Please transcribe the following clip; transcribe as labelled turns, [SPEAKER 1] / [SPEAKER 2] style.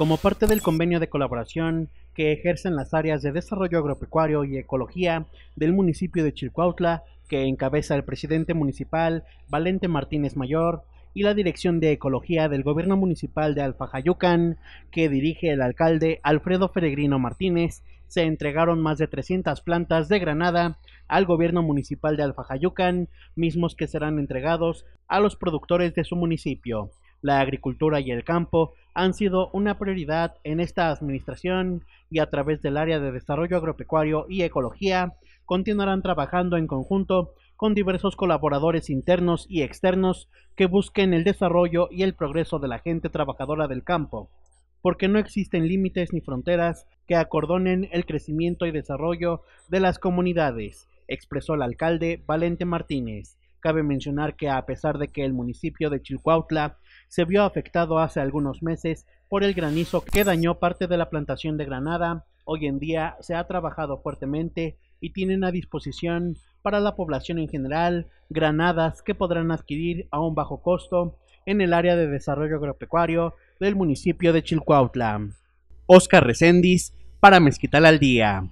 [SPEAKER 1] como parte del convenio de colaboración que ejercen las áreas de desarrollo agropecuario y ecología del municipio de Chilcuautla, que encabeza el presidente municipal Valente Martínez Mayor, y la Dirección de Ecología del Gobierno Municipal de Alfajayucan, que dirige el alcalde Alfredo Feregrino Martínez, se entregaron más de 300 plantas de granada al Gobierno Municipal de Alfajayucan, mismos que serán entregados a los productores de su municipio. La agricultura y el campo han sido una prioridad en esta administración y a través del área de desarrollo agropecuario y ecología continuarán trabajando en conjunto con diversos colaboradores internos y externos que busquen el desarrollo y el progreso de la gente trabajadora del campo, porque no existen límites ni fronteras que acordonen el crecimiento y desarrollo de las comunidades, expresó el alcalde Valente Martínez. Cabe mencionar que a pesar de que el municipio de Chilcuautla se vio afectado hace algunos meses por el granizo que dañó parte de la plantación de granada, hoy en día se ha trabajado fuertemente y tienen a disposición para la población en general granadas que podrán adquirir a un bajo costo en el área de desarrollo agropecuario del municipio de Chilcuautla. Oscar Recendis para Mezquital al Día.